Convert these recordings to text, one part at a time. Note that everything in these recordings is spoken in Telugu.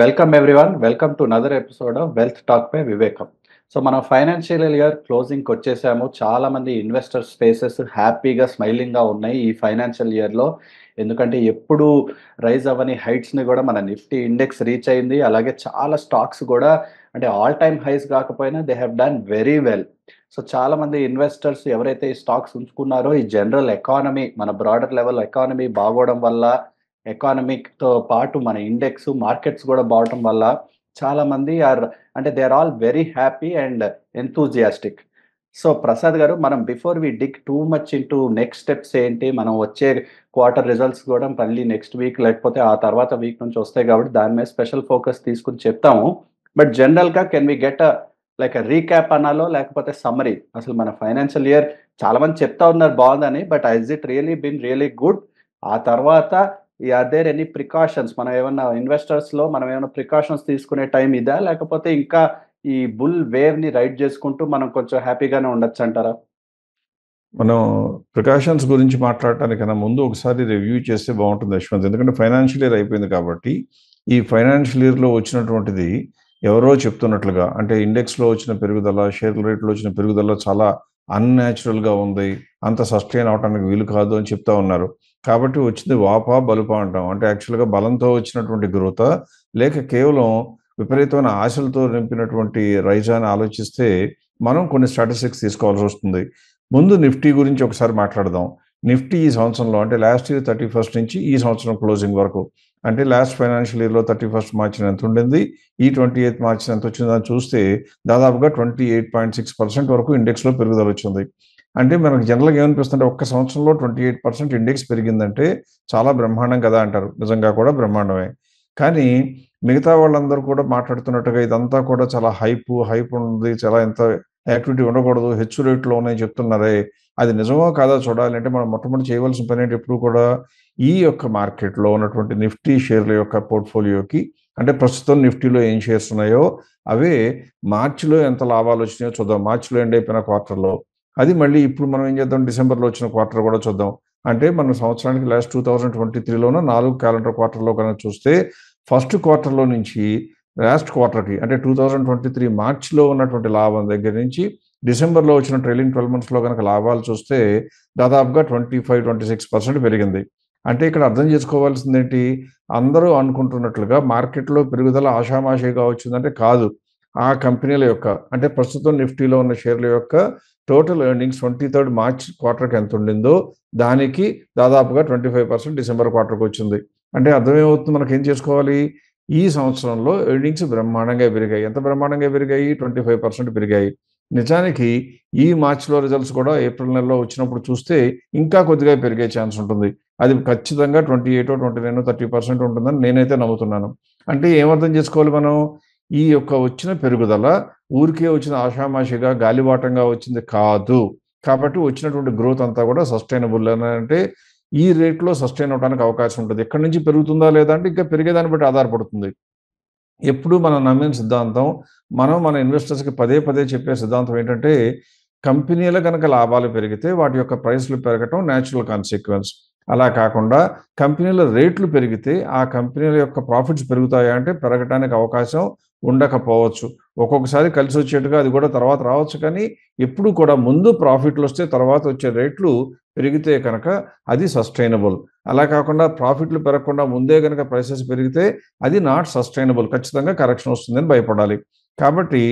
Welcome everyone welcome to another episode of wealth talk by Vivekam so మనం ఫైనాన్షియల్ ఇయర్ క్లోజింగ్కి వచ్చేసాము చాలామంది ఇన్వెస్టర్స్ ఫేసెస్ హ్యాపీగా స్మైలింగ్గా ఉన్నాయి ఈ ఫైనాన్షియల్ ఇయర్లో ఎందుకంటే ఎప్పుడు రైజ్ అవని హైట్స్ని కూడా మన నిఫ్టీ ఇండెక్స్ రీచ్ అయింది అలాగే చాలా స్టాక్స్ కూడా అంటే ఆల్ టైమ్ హైస్ కాకపోయినా they have done very well so చాలా మంది ఇన్వెస్టర్స్ ఎవరైతే ఈ స్టాక్స్ ఉంచుకున్నారో ఈ జనరల్ ఎకానమీ మన బ్రాడర్ లెవెల్ ఎకానమీ బాగోవడం వల్ల ఎకానమిక్తో పాటు మన ఇండెక్స్ మార్కెట్స్ కూడా బావటం వల్ల చాలామంది ఆర్ అంటే they are all very happy and enthusiastic so Prasad garu మనం before we dig too much into next steps ఏంటి మనం వచ్చే క్వార్టర్ రిజల్ట్స్ కూడా మళ్ళీ నెక్స్ట్ వీక్ లేకపోతే ఆ తర్వాత వీక్ నుంచి వస్తాయి కాబట్టి దాని మీద స్పెషల్ ఫోకస్ తీసుకుని చెప్తాము బట్ జనరల్గా can we get a like recap అనాలో లేకపోతే సమ్మరీ అసలు మన ఫైనాన్షియల్ ఇయర్ చాలామంది చెప్తా ఉన్నారు బాగుందని but is it really been really good ఆ తర్వాత ఆర్ దేర్ ఎనీ ప్రికాషన్స్ మనం ఏమన్నా ఇన్వెస్టర్స్ లో మనం ఏమైనా ప్రికాషన్స్ తీసుకునే టైం ఇదా లేకపోతే ఇంకా ఈ బుల్ వేవ్ ని రైడ్ చేసుకుంటూ మనం కొంచెం హ్యాపీగానే ఉండొచ్చు అంటారా మనం ప్రికాషన్స్ గురించి మాట్లాడటానికన్నా ముందు ఒకసారి రివ్యూ చేస్తే బాగుంటుంది యశ్వంత్ ఎందుకంటే ఫైనాన్షియల్ ఇయర్ అయిపోయింది కాబట్టి ఈ ఫైనాన్షియల్ ఇయర్లో వచ్చినటువంటిది ఎవరో చెప్తున్నట్లుగా అంటే ఇండెక్స్లో వచ్చిన పెరుగుదల షేర్ రేట్లో వచ్చిన పెరుగుదల చాలా అన్యాచురల్గా ఉంది అంత సస్టైన్ అవటానికి వీలు కాదు అని చెప్తా ఉన్నారు కాబట్టి వచ్చింది వాపా బలుప అంటాం అంటే యాక్చువల్గా బలంతో వచ్చినటువంటి గ్రోత లేక కేవలం విపరీతమైన ఆశలతో నింపినటువంటి రైజా అని ఆలోచిస్తే మనం కొన్ని స్టాటిస్టిక్స్ తీసుకోవాల్సి వస్తుంది ముందు నిఫ్టీ గురించి ఒకసారి మాట్లాడదాం నిఫ్టీ ఈ సంవత్సరంలో అంటే లాస్ట్ ఇయర్ థర్టీ ఫస్ట్ నుంచి ఈ సంవత్సరం క్లోజింగ్ వరకు అంటే లాస్ట్ ఫైనాన్షియల్ ఇయర్లో థర్టీ ఫస్ట్ మార్చిన ఎంత ఉండింది ఈ ట్వంటీ ఎయిత్ మార్చ్ ఎంత వచ్చిందని చూస్తే దాదాపుగా twenty eight point six percent వరకు ఇండెక్స్లో పెరుగుదల వచ్చింది అంటే మనకు జనరల్గా ఏమనిపిస్తుంటే ఒక్క సంవత్సరంలో ట్వంటీ ఎయిట్ పర్సెంట్ ఇండెక్స్ పెరిగిందంటే చాలా బ్రహ్మాండం కదా అంటారు నిజంగా కూడా బ్రహ్మాండమే కానీ మిగతా వాళ్ళందరూ కూడా మాట్లాడుతున్నట్టుగా ఇదంతా కూడా చాలా హైప్ హైప్ ఉంది చాలా ఎంత యాక్టివిటీ ఉండకూడదు హెచ్చు రేట్లో చెప్తున్నారే అది నిజమో కాదా చూడాలంటే మనం మొట్టమొదటి చేయవలసిన పని ఏంటి ఎప్పుడు కూడా ఈ యొక్క మార్కెట్లో ఉన్నటువంటి నిఫ్టీ షేర్ల యొక్క పోర్ట్ఫోలియోకి అంటే ప్రస్తుతం నిఫ్టీలో ఏం షేర్స్ ఉన్నాయో అవే మార్చిలో ఎంత లాభాలు వచ్చినాయో చూద్దాం మార్చిలో ఎండ్ అయిపోయిన క్వార్టర్లో అది మళ్ళీ ఇప్పుడు మనం ఏం చేద్దాం డిసెంబర్లో వచ్చిన క్వార్టర్ కూడా చూద్దాం అంటే మనం సంవత్సరానికి లాస్ట్ టూ థౌజండ్ ట్వంటీ త్రీలో నాలుగు క్యాలెండర్ క్వార్టర్లో కనుక చూస్తే ఫస్ట్ క్వార్టర్లో నుంచి లాస్ట్ క్వార్టర్కి అంటే టూ థౌజండ్ ట్వంటీ త్రీ మార్చిలో ఉన్నటువంటి లాభం దగ్గర నుంచి డిసెంబర్లో వచ్చిన ట్రైలింగ్ ట్వెల్వ్ మంత్స్లో కనుక లాభాలు చూస్తే దాదాపుగా twenty five twenty six percent పెరిగింది అంటే ఇక్కడ అర్థం చేసుకోవాల్సింది ఏంటి అందరూ అనుకుంటున్నట్లుగా మార్కెట్లో పెరుగుదల ఆషామాషిగా వచ్చిందంటే కాదు ఆ కంపెనీల యొక్క అంటే ప్రస్తుతం నిఫ్టీలో ఉన్న షేర్ల యొక్క total earnings twenty third March క్వార్టర్కి ఎంత ఉండిందో దానికి దాదాపుగా ట్వంటీ ఫైవ్ పర్సెంట్ డిసెంబర్ క్వార్టర్కి వచ్చింది అంటే అర్థమేమవుతుంది మనకి ఏం చేసుకోవాలి ఈ సంవత్సరంలో ఎర్నింగ్స్ బ్రహ్మాండంగా పెరిగాయి ఎంత బ్రహ్మాండంగా పెరిగాయి ట్వంటీ ఫైవ్ పర్సెంట్ పెరిగాయి నిజానికి ఈ మార్చ్లో రిజల్ట్స్ కూడా ఏప్రిల్ నెలలో వచ్చినప్పుడు చూస్తే ఇంకా కొద్దిగా పెరిగే ఛాన్స్ ఉంటుంది అది ఖచ్చితంగా twenty eight twenty nine thirty percent ఉంటుందని నేనైతే నమ్ముతున్నాను అంటే ఏమర్థం చేసుకోవాలి మనం ఈ యొక్క వచ్చిన పెరుగుదల ఊరికే వచ్చిన ఆషామాషిగా గాలివాటంగా వచ్చింది కాదు కాబట్టి వచ్చినటువంటి గ్రోత్ అంతా కూడా సస్టైనబుల్ అంటే ఈ రేట్లో సస్టైన్ అవడానికి అవకాశం ఉంటుంది ఎక్కడి నుంచి పెరుగుతుందా లేదా అంటే ఇంకా పెరిగేదాన్ని బట్టి ఆధారపడుతుంది ఎప్పుడు మనం నమ్మిన సిద్ధాంతం మనం మన ఇన్వెస్టర్స్కి పదే పదే చెప్పే సిద్ధాంతం ఏంటంటే కంపెనీల కనుక లాభాలు పెరిగితే వాటి యొక్క ప్రైస్లు పెరగటం న్యాచురల్ కాన్సిక్వెన్స్ అలా కాకుండా కంపెనీల రేట్లు పెరిగితే ఆ కంపెనీల యొక్క ప్రాఫిట్స్ పెరుగుతాయా అంటే పెరగటానికి అవకాశం ఉండకపోవచ్చు ఒక్కొక్కసారి కలిసి వచ్చేట్టుగా అది కూడా తర్వాత రావచ్చు కానీ ఎప్పుడు కూడా ముందు ప్రాఫిట్లు వస్తే తర్వాత వచ్చే రేట్లు పెరిగితే కనుక అది సస్టైనబుల్ అలా కాకుండా ప్రాఫిట్లు పెరగకుండా ముందే కనుక ప్రైసెస్ పెరిగితే అది నాట్ సస్టైనబుల్ ఖచ్చితంగా కరెక్షన్ వస్తుందని భయపడాలి కాబట్టి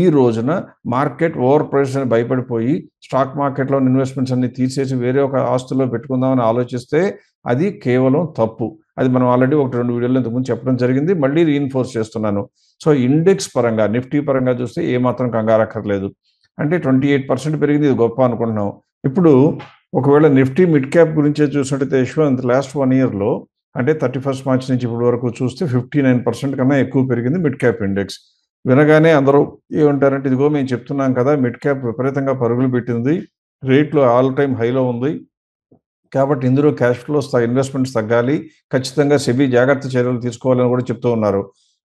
ఈ రోజున మార్కెట్ ఓవర్ ప్రైస్ అని భయపడిపోయి స్టాక్ మార్కెట్లో ఇన్వెస్ట్మెంట్స్ అన్ని తీసేసి వేరే ఒక ఆస్తుల్లో పెట్టుకుందామని ఆలోచిస్తే అది కేవలం తప్పు అది మనం ఆల్రెడీ ఒక రెండు వీడియోలు ఇంతకుముందు చెప్పడం జరిగింది మళ్ళీ రీఇన్ఫోర్స్ చేస్తున్నాను సో ఇండెక్స్ పరంగా నిఫ్టీ పరంగా చూస్తే ఏమాత్రం కంగారక్కర్లేదు అంటే ట్వంటీ ఎయిట్ పర్సెంట్ పెరిగింది ఇది గొప్ప అనుకుంటున్నాం ఇప్పుడు ఒకవేళ నిఫ్టీ మిడ్ క్యాప్ గురించే చూసినట్టయితే యశ్వంత్ లాస్ట్ వన్ ఇయర్లో అంటే థర్టీ ఫస్ట్ మార్చ్ నుంచి ఇప్పటి వరకు చూస్తే ఫిఫ్టీ నైన్ పర్సెంట్ కన్నా ఎక్కువ పెరిగింది మిడ్ క్యాప్ ఇండెక్స్ వినగానే అందరూ ఏమంటారంటే ఇదిగో మేము చెప్తున్నాం కదా మిడ్ క్యాప్ విపరీతంగా పరుగులు పెట్టింది రేట్లు ఆల్ టైం హైలో ఉంది కాబట్టి ఇందులో క్యాష్ ఫ్లోస్ ఇన్వెస్ట్మెంట్స్ తగ్గాలి ఖచ్చితంగా సెబీ జాగ్రత్త చర్యలు తీసుకోవాలని కూడా చెప్తూ ఉన్నారు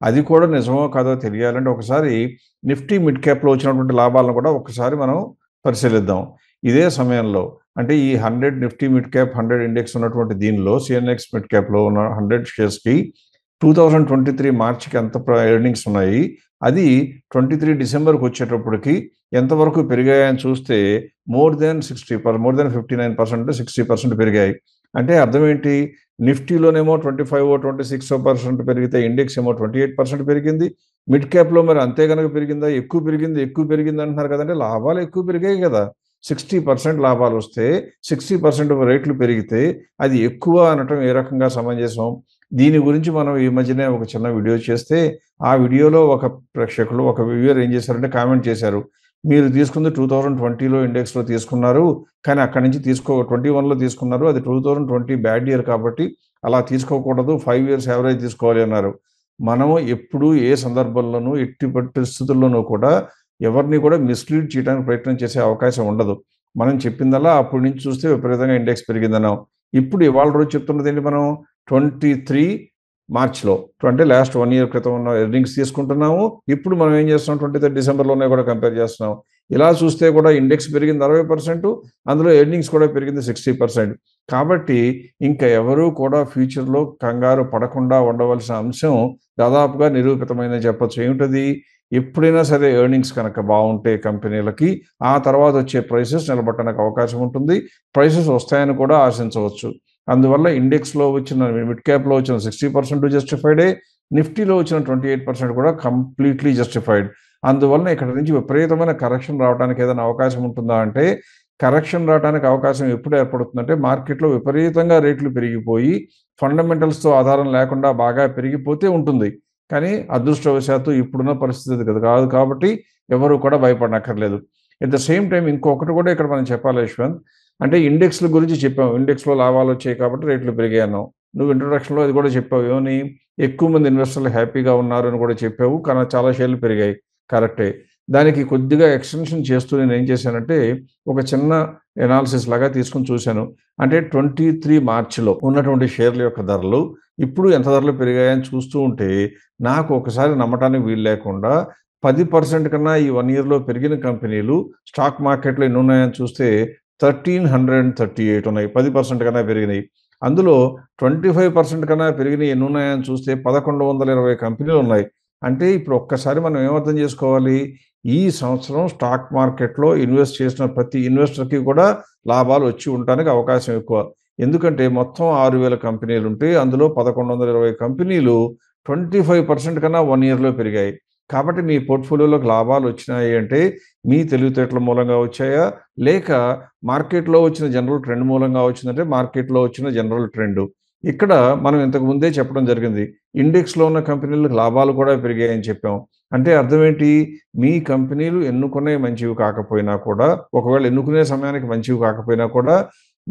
అది కూడా నిజమో కాదో తెలియాలంటే ఒకసారి నిఫ్టీ మిడ్ క్యాప్లో వచ్చినటువంటి లాభాలను కూడా ఒకసారి మనం పరిశీలిద్దాం ఇదే సమయంలో అంటే ఈ hundred Nifty mid cap hundred index ఉన్నటువంటి దీనిలో సిఎన్ఎక్స్ మిడ్ క్యాప్లో ఉన్న హండ్రెడ్ షేర్స్కి టూ థౌజండ్ ట్వంటీ త్రీ మార్చికి ఎంత ఎర్నింగ్స్ ఉన్నాయి అది ట్వంటీ త్రీ డిసెంబర్కి వచ్చేటప్పటికి ఎంతవరకు పెరిగాయని చూస్తే more than sixty per more than fifty nine percent sixty percent పెరిగాయి అంటే అర్థం ఏంటి నిఫ్టీలోనేమో twenty five twenty six percent పెరిగితే ఇండెక్స్ ఏమో ట్వంటీ ఎయిట్ పర్సెంట్ పెరిగింది మిడ్ క్యాప్లో మరి అంతే కనుక పెరిగిందా ఎక్కువ పెరిగింది ఎక్కువ పెరిగింది అంటున్నారు కదంటే లాభాలు ఎక్కువ పెరిగాయి కదా సిక్స్టీ పర్సెంట్ లాభాలు వస్తే సిక్స్టీ పర్సెంట్ రేట్లు పెరిగితే అది ఎక్కువ అనటం ఏ రకంగా సమంజసం దీని గురించి మనం ఈ మధ్యనే ఒక చిన్న వీడియో చేస్తే ఆ వీడియోలో ఒక ప్రేక్షకులు ఒక వ్యూవర్ ఏం చేశారంటే కామెంట్ చేశారు మీరు తీసుకుంది టూ థౌజండ్ ట్వంటీలో ఇండెక్స్లో తీసుకున్నారు కానీ అక్కడి నుంచి తీసుకో ట్వంటీ వన్లో తీసుకున్నారు అది two thousand twenty bad year కాబట్టి అలా తీసుకోకూడదు ఫైవ్ ఇయర్స్ యావరేజ్ తీసుకోవాలి అన్నారు మనము ఎప్పుడు ఏ సందర్భంలోనూ ఎట్టి పరిస్థితుల్లోనూ కూడా ఎవరిని కూడా మిస్లీడ్ చేయడానికి ప్రయత్నం చేసే అవకాశం ఉండదు మనం చెప్పిందల్లా అప్పటి నుంచి చూస్తే విపరీతంగా ఇండెక్స్ పెరిగిందన్నాం ఇప్పుడు ఇవాళ రోజు చెప్తున్నది ఏంటి మనం ట్వంటీ త్రీ మార్చ్లో అంటే లాస్ట్ వన్ ఇయర్ క్రితం ఉన్న ఎర్నింగ్స్ తీసుకుంటున్నాము ఇప్పుడు మనం ఏం చేస్తున్నాం ట్వంటీ థర్డ్ డిసెంబర్లోనే కూడా కంపేర్ చేస్తున్నాం ఇలా చూస్తే కూడా ఇండెక్స్ పెరిగింది అరవై పర్సెంట్ అందులో ఎర్నింగ్స్ కూడా పెరిగింది సిక్స్టీ పర్సెంట్ కాబట్టి ఇంకా ఎవరూ కూడా ఫ్యూచర్లో కంగారు పడకుండా ఉండవలసిన అంశం దాదాపుగా నిరూపితమైన చెప్పచ్చు ఏమిటది ఎప్పుడైనా సరే ఎర్నింగ్స్ కనుక బాగుంటే కంపెనీలకి ఆ తర్వాత వచ్చే ప్రైసెస్ నిలబట్టడానికి అవకాశం ఉంటుంది ప్రైసెస్ వస్తాయని కూడా ఆశించవచ్చు అందువల్ల ఇండెక్స్లో వచ్చిన మిడ్ క్యాప్లో వచ్చిన సిక్స్టీ పర్సెంట్ జస్టిఫైడే నిఫ్టీలో వచ్చిన ట్వంటీ ఎయిట్ పర్సెంట్ కూడా కంప్లీట్లీ జస్టిఫైడ్ అందువల్ల ఇక్కడ నుంచి విపరీతమైన కరెక్షన్ రావడానికి ఏదైనా అవకాశం ఉంటుందా అంటే కరెక్షన్ రావడానికి అవకాశం ఎప్పుడు ఏర్పడుతుందంటే మార్కెట్లో విపరీతంగా రేట్లు పెరిగిపోయి ఫండమెంటల్స్తో ఆధారం లేకుండా బాగా పెరిగిపోతే ఉంటుంది కానీ అదృష్టవశాత్తు ఇప్పుడున్న పరిస్థితి కదా కాదు కాబట్టి ఎవరు కూడా భయపడనక్కర్లేదు ఎట్ ద సేమ్ టైం ఇంకొకటి కూడా ఇక్కడ మనం చెప్పాలి యశ్వంత్ అంటే ఇండెక్స్ల గురించి చెప్పావు ఇండెక్స్లో లాభాలు వచ్చాయి కాబట్టి రేట్లు పెరిగాను నువ్వు ఇంట్రొడక్షన్లో అది కూడా చెప్పావు ఏమని ఎక్కువ మంది ఇన్వెస్టర్లు హ్యాపీగా ఉన్నారు అని కూడా చెప్పావు కానీ చాలా షేర్లు పెరిగాయి కరెక్టే దానికి కొద్దిగా ఎక్స్టెన్షన్ చేస్తూ నేను ఏం చేశానంటే ఒక చిన్న ఎనాలిసిస్ లాగా తీసుకుని చూశాను అంటే ట్వంటీ త్రీ మార్చిలో ఉన్నటువంటి షేర్ల యొక్క ధరలు ఇప్పుడు ఎంత ధరలు పెరిగాయని చూస్తూ ఉంటే నాకు ఒకసారి నమ్మటానికి వీలు లేకుండా పది పర్సెంట్ కన్నా ఈ వన్ ఇయర్లో పెరిగిన కంపెనీలు స్టాక్ మార్కెట్లో ఎన్ని ఉన్నాయని చూస్తే thirteen hundred and thirty eight ఉన్నాయి పది పర్సెంట్ కన్నా పెరిగినాయి అందులో ట్వంటీ ఫైవ్ పర్సెంట్ కన్నా పెరిగినాయి ఎన్ని ఉన్నాయని చూస్తే పదకొండు వందల ఇరవై కంపెనీలు ఉన్నాయి అంటే ఇప్పుడు ఒక్కసారి మనం ఏమర్థం చేసుకోవాలి ఈ సంవత్సరం స్టాక్ మార్కెట్లో ఇన్వెస్ట్ చేసిన ప్రతి ఇన్వెస్టర్కి కూడా లాభాలు వచ్చి ఉండటానికి అవకాశం ఎక్కువ ఎందుకంటే మొత్తం ఆరు వేల కంపెనీలు ఉంటే అందులో పదకొండు వందల ఇరవై కంపెనీలు ట్వంటీ ఫైవ్ పర్సెంట్ కన్నా వన్ ఇయర్లో పెరిగాయి కాబట్టి మీ పోర్ట్ఫోలియోలోకి లాభాలు వచ్చినాయి అంటే మీ తెలివితేటల మూలంగా వచ్చాయా లేక మార్కెట్లో వచ్చిన జనరల్ ట్రెండ్ మూలంగా వచ్చిందంటే మార్కెట్లో వచ్చిన జనరల్ ట్రెండ్ ఇక్కడ మనం ఇంతకు ముందే చెప్పడం జరిగింది ఇండెక్స్లో ఉన్న కంపెనీలకు లాభాలు కూడా పెరిగాయని చెప్పాం అంటే అర్థం ఏంటి మీ కంపెనీలు ఎన్నుకునే మంచివి కాకపోయినా కూడా ఒకవేళ ఎన్నుకునే సమయానికి మంచివి కాకపోయినా కూడా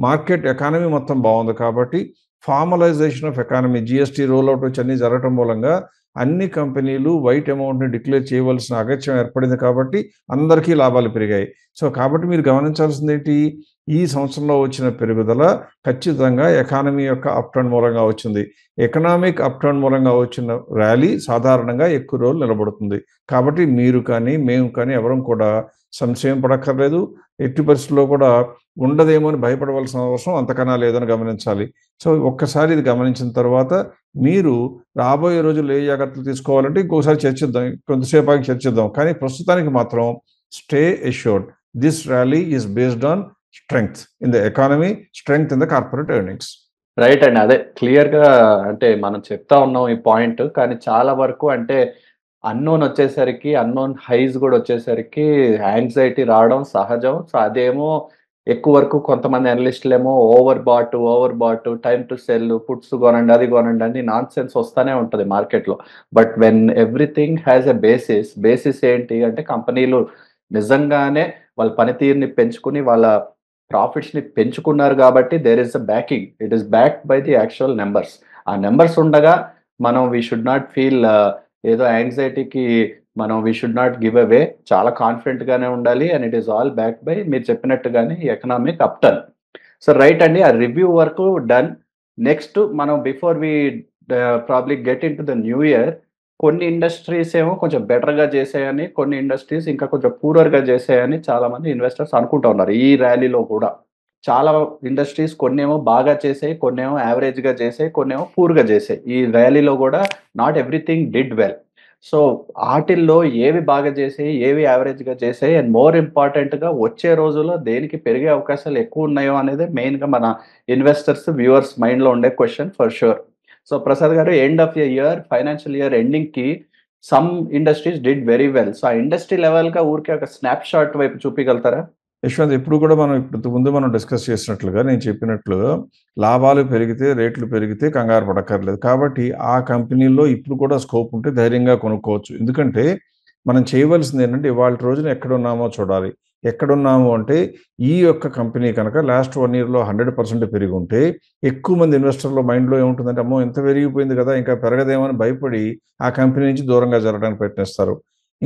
మార్కెట్ ఎకానమీ మొత్తం బాగుంది కాబట్టి formalisation of economy GST roll out వచ్చి అన్నీ జరగటం మూలంగా అన్ని కంపెనీలు వైట్ అమౌంట్ని డిక్లేర్ చేయవలసిన అగత్యం ఏర్పడింది కాబట్టి అందరికీ లాభాలు పెరిగాయి సో కాబట్టి మీరు గమనించాల్సింది ఏంటి ఈ సంవత్సరంలో వచ్చిన పెరుగుదల ఖచ్చితంగా ఎకానమీ యొక్క అప్టర్న్ మూలంగా వచ్చింది ఎకనామిక్ అప్టర్న్ మూలంగా వచ్చిన ర్యాలీ సాధారణంగా ఎక్కువ రోజులు నిలబడుతుంది కాబట్టి మీరు కానీ మేము కానీ ఎవరం కూడా సంశయం పడక్కర్లేదు ఎట్టి పరిస్థితుల్లో కూడా ఉండదేమో అని భయపడవలసిన అవసరం అంతకన్నా లేదని గమనించాలి సో ఒక్కసారి ఇది గమనించిన తర్వాత మీరు రాబోయే రోజుల్లో ఏ జాగ్రత్తలు తీసుకోవాలంటే ఇంకోసారి చర్చిద్దాం కొంతసేపు ఆగి చర్చిద్దాం కానీ ప్రస్తుతానికి మాత్రం stay assured this rally is based on strength in the economy strength in the corporate earnings right అండి అదే క్లియర్గా అంటే మనం చెప్తా ఉన్నాం ఈ పాయింట్ కానీ చాలా వరకు అంటే అన్నోన్ వచ్చేసరికి అన్నోన్ హైస్ కూడా వచ్చేసరికి యాంగ్జైటీ రావడం సహజం సో అదేమో ఎక్కువ వరకు కొంతమంది అనలిస్టులు ఏమో overbought overbought time to sell foods కొనండి అది కొనండి అని నాన్ సెన్స్ వస్తూనే ఉంటుంది మార్కెట్లో but when everything has a basis basis ఏంటి అంటే కంపెనీలు నిజంగానే వాళ్ళ పనితీరుని పెంచుకుని వాళ్ళ ప్రాఫిట్స్ని పెంచుకున్నారు కాబట్టి there is a backing it is backed by the actual numbers ఆ నెంబర్స్ ఉండగా మనం వీ షుడ్ నాట్ ఫీల్ ఏదో యాంగ్జైటీకి మనం we should not give away చాలా కాన్ఫిడెంట్ గానే ఉండాలి and it is all back by మీరు చెప్పినట్టుగానే ఎకనామిక్ అప్టర్న్ సో రైట్ అండి ఆ రివ్యూ వరకు డన్ నెక్స్ట్ మనం before we probably get into the new year కొన్ని ఇండస్ట్రీస్ ఏమో కొంచెం బెటర్గా చేసాయని కొన్ని ఇండస్ట్రీస్ ఇంకా కొంచెం గా చేసాయని చాలామంది ఇన్వెస్టర్స్ అనుకుంటా ఉన్నారు ఈ ర్యాలీలో కూడా చాలా ఇండస్ట్రీస్ కొన్నేమో బాగా చేసాయి కొన్నేమో యావరేజ్గా చేసాయి కొన్నేమో పూర్గా చేసాయి ఈ ర్యాలీలో కూడా not everything did well so ఆటిల్లో ఏవి బాగా చేసాయి ఏవి యావరేజ్గా చేసాయి అండ్ మోర్ ఇంపార్టెంట్గా వచ్చే రోజుల్లో దేనికి పెరిగే అవకాశాలు ఎక్కువ ఉన్నాయో అనేది మెయిన్గా మన ఇన్వెస్టర్స్ వ్యూవర్స్ మైండ్లో ఉండే question for sure so Prasad garu end of year financial year ఎండింగ్కి some industries did very well so ఆ ఇండస్ట్రీ లెవెల్గా ఊరికే ఒక స్నాప్షాట్ వైపు చూపించగలుగుతారా యశ్వంత్ ఎప్పుడు కూడా మనం ఇప్పుడు ముందు మనం డిస్కస్ చేసినట్లుగా నేను చెప్పినట్లు లాభాలు పెరిగితే రేట్లు పెరిగితే కంగారు పడక్కర్లేదు కాబట్టి ఆ కంపెనీలో ఇప్పుడు కూడా స్కోప్ ఉంటే ధైర్యంగా కొనుక్కోవచ్చు ఎందుకంటే మనం చేయవలసింది ఏంటంటే ఇవాళ రోజున ఎక్కడున్నామో చూడాలి ఎక్కడున్నాము అంటే ఈ యొక్క కంపెనీ కనుక లాస్ట్ వన్ ఇయర్లో హండ్రెడ్ పర్సెంట్ పెరిగి ఉంటే ఎక్కువ మంది ఇన్వెస్టర్ల మైండ్లో ఏముంటుందంటే అమ్మో ఇంత పెరిగిపోయింది కదా ఇంకా పెరగదేమని భయపడి ఆ కంపెనీ నుంచి దూరంగా జరగడానికి ప్రయత్నిస్తారు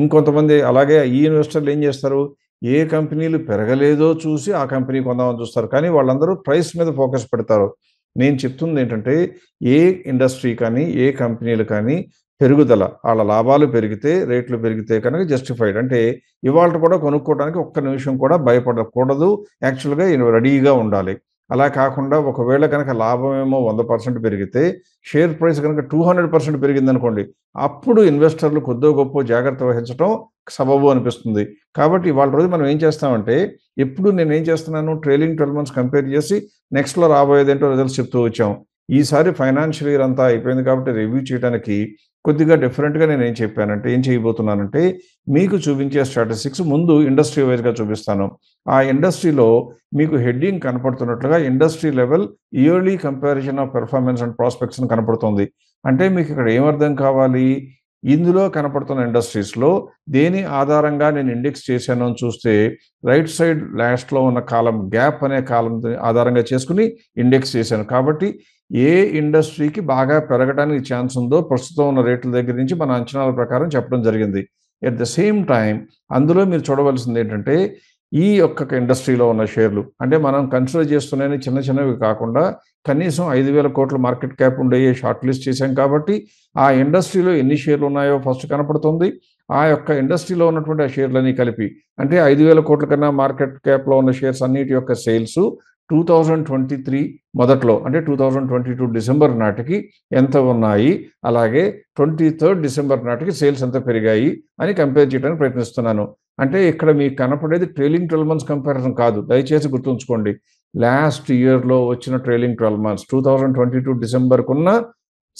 ఇంకొంతమంది అలాగే ఈ ఇన్వెస్టర్లు ఏం చేస్తారు ఏ కంపెనీలు పెరగలేదో చూసి ఆ కంపెనీ కొందామని చూస్తారు కానీ వాళ్ళందరూ ప్రైస్ మీద ఫోకస్ పెడతారు నేను చెప్తుంది ఏంటంటే ఏ ఇండస్ట్రీ కానీ ఏ కంపెనీలు కానీ పెరుగుదల వాళ్ళ లాభాలు పెరిగితే రేట్లు పెరిగితే కనుక జస్టిఫైడ్ అంటే ఇవాళ కూడా కొనుక్కోవడానికి ఒక్క నిమిషం కూడా భయపడకూడదు యాక్చువల్గా రెడీగా ఉండాలి అలా కాకుండా ఒకవేళ కనుక లాభం ఏమో వంద పర్సెంట్ పెరిగితే షేర్ ప్రైస్ కనుక టూ హండ్రెడ్ పర్సెంట్ పెరిగింది అనుకోండి అప్పుడు ఇన్వెస్టర్లు కొద్దో గొప్ప జాగ్రత్త వహించడం సబబు అనిపిస్తుంది కాబట్టి వాళ్ళ రోజు మనం ఏం చేస్తామంటే ఎప్పుడు నేను ఏం చేస్తున్నాను ట్రైలింగ్ ట్వెల్వ్ మంత్స్ కంపేర్ చేసి నెక్స్ట్లో రాబోయేదేంటో రిజల్ట్స్ చెప్తూ వచ్చాం ఈసారి ఫైనాన్షియల్ ఇయర్ అంతా అయిపోయింది కాబట్టి రివ్యూ చేయడానికి కొద్దిగా డిఫరెంట్గా నేను ఏం చెప్పానంటే ఏం చేయబోతున్నానంటే మీకు చూపించే స్టాటిస్టిక్స్ ముందు ఇండస్ట్రీ వైజ్గా చూపిస్తాను ఆ ఇండస్ట్రీలో మీకు హెడ్డింగ్ కనపడుతున్నట్లుగా industry level yearly comparison of performance and prospects కనపడుతుంది అంటే మీకు ఇక్కడ ఏమర్థం కావాలి ఇందులో కనపడుతున్న ఇండస్ట్రీస్లో దేని ఆధారంగా నేను ఇండెక్స్ చేశాను అని చూస్తే రైట్ సైడ్ లాస్ట్లో ఉన్న కాలం గ్యాప్ అనే కాలం ఆధారంగా చేసుకుని ఇండెక్స్ చేశాను కాబట్టి ఏ ఇండస్ట్రీకి బాగా పెరగడానికి ఛాన్స్ ఉందో ప్రస్తుతం ఉన్న రేట్ల దగ్గర నుంచి మన అంచనాల ప్రకారం చెప్పడం జరిగింది ఎట్ ద సేమ్ టైం అందులో మీరు చూడవలసింది ఏంటంటే ఈ యొక్క ఇండస్ట్రీలో ఉన్న షేర్లు అంటే మనం కన్సిడర్ చేస్తున్నాయి చిన్న చిన్నవి కాకుండా కనీసం ఐదు వేల కోట్ల మార్కెట్ క్యాప్ ఉండే షార్ట్ లిస్ట్ చేశాం కాబట్టి ఆ ఇండస్ట్రీలో ఎన్ని షేర్లు ఉన్నాయో ఫస్ట్ కనపడుతుంది ఆ యొక్క ఇండస్ట్రీలో ఉన్నటువంటి ఆ షేర్లన్నీ కలిపి అంటే ఐదు వేల కోట్ల కన్నా మార్కెట్ క్యాప్లో ఉన్న షేర్స్ అన్నిటి యొక్క sales two thousand twenty three మొదట్లో అంటే two thousand twenty two December నాటికి ఎంత ఉన్నాయి అలాగే ట్వంటీ థర్డ్ డిసెంబర్ నాటికి సేల్స్ ఎంత పెరిగాయి అని కంపేర్ చేయడానికి ప్రయత్నిస్తున్నాను అంటే hmm. ఇక్కడ మీకు కనపడేది ట్రైలింగ్ ట్వెల్వ్ మంత్స్ కంపారిజన్ కాదు దయచేసి గుర్తుంచుకోండి లాస్ట్ ఇయర్లో వచ్చిన trailing twelve months two thousand twenty two డిసెంబర్కు ఉన్న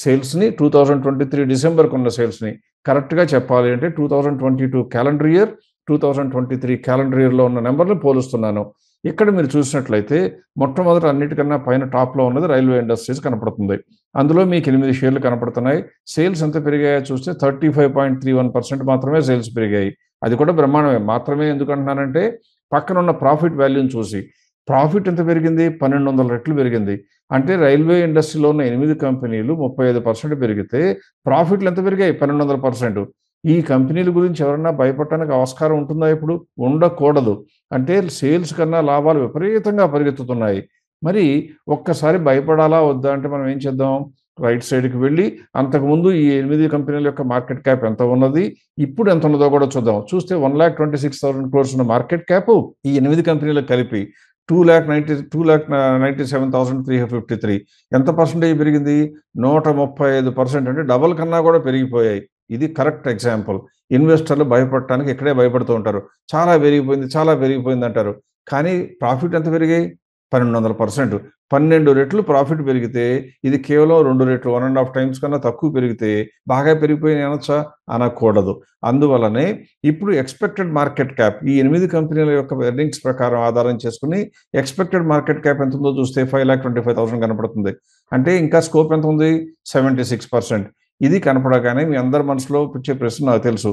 సేల్స్ని టూ థౌజండ్ ట్వంటీ త్రీ డిసెంబర్కు ఉన్న సేల్స్ని కరెక్ట్గా చెప్పాలి అంటే two thousand twenty two calendar year two thousand twenty three calendar ఇయర్లో ఉన్న నెంబర్ని పోలుస్తున్నాను ఇక్కడ మీరు చూసినట్లయితే మొట్టమొదట అన్నిటికన్నా పైన టాప్లో ఉన్నది రైల్వే ఇండస్ట్రీస్ కనపడుతుంది అందులో మీకు ఎనిమిది షేర్లు కనపడుతున్నాయి సేల్స్ ఎంత పెరిగాయో చూస్తే thirty five point three one percent మాత్రమే సేల్స్ పెరిగాయి అది కూడా బ్రహ్మాండమే మాత్రమే ఎందుకంటున్నానంటే పక్కన ఉన్న ప్రాఫిట్ వాల్యూని చూసి ప్రాఫిట్ ఎంత పెరిగింది పన్నెండు వందల రెట్లు పెరిగింది అంటే రైల్వే ఇండస్ట్రీలో ఉన్న ఎనిమిది కంపెనీలు ముప్పై ఐదు పర్సెంట్ పెరిగితే ప్రాఫిట్లు ఎంత పెరిగాయి పన్నెండు వందల పర్సెంట్ ఈ కంపెనీల గురించి ఎవరన్నా భయపడటానికి ఆస్కారం ఉంటుందా ఇప్పుడు ఉండకూడదు అంటే సేల్స్ కన్నా లాభాలు విపరీతంగా పరిగెత్తుతున్నాయి మరి ఒక్కసారి భయపడాలా వద్దా అంటే మనం ఏం చేద్దాం రైట్ సైడ్కి వెళ్ళి అంతకుముందు ఈ ఎనిమిది కంపెనీల యొక్క మార్కెట్ క్యాప్ ఎంత ఉన్నది ఇప్పుడు ఎంత ఉన్నదో కూడా చూద్దాం చూస్తే one lakh twenty six thousand crores ఉన్న మార్కెట్ క్యాప్ ఈ ఎనిమిది కంపెనీలకు కలిపి two lakh ninety two lakh ninety seven thousand three fifty three ఎంత పర్సెంటేజ్ పెరిగింది నూట ముప్పై ఐదు పర్సెంట్ అంటే డబల్ కన్నా కూడా పెరిగిపోయాయి ఇది కరెక్ట్ ఎగ్జాంపుల్ ఇన్వెస్టర్లు భయపడటానికి ఇక్కడే భయపడుతూ ఉంటారు చాలా పెరిగిపోయింది చాలా పెరిగిపోయింది అంటారు కానీ ప్రాఫిట్ ఎంత పెరిగాయి పన్నెండు వందల పర్సెంట్ పన్నెండు రెట్లు ప్రాఫిట్ పెరిగితే ఇది కేవలం రెండు రెట్లు వన్ అండ్ హాఫ్ టైమ్స్ కన్నా తక్కువ పెరిగితే బాగా పెరిగిపోయిన అనొచ్చా అనకూడదు అందువలనే ఇప్పుడు ఎక్స్పెక్టెడ్ మార్కెట్ క్యాప్ ఈ ఎనిమిది కంపెనీల యొక్క ఎర్నింగ్స్ ప్రకారం ఆధారం చేసుకుని ఎక్స్పెక్టెడ్ మార్కెట్ క్యాప్ ఎంత ఉందో చూస్తే five lakh twenty five thousand కనపడుతుంది అంటే ఇంకా స్కోప్ ఎంత ఉంది సెవెంటీ సిక్స్ పర్సెంట్ ఇది కనపడగానే మీ అందరి మనసులో పిచ్చే ప్రశ్న నాకు తెలుసు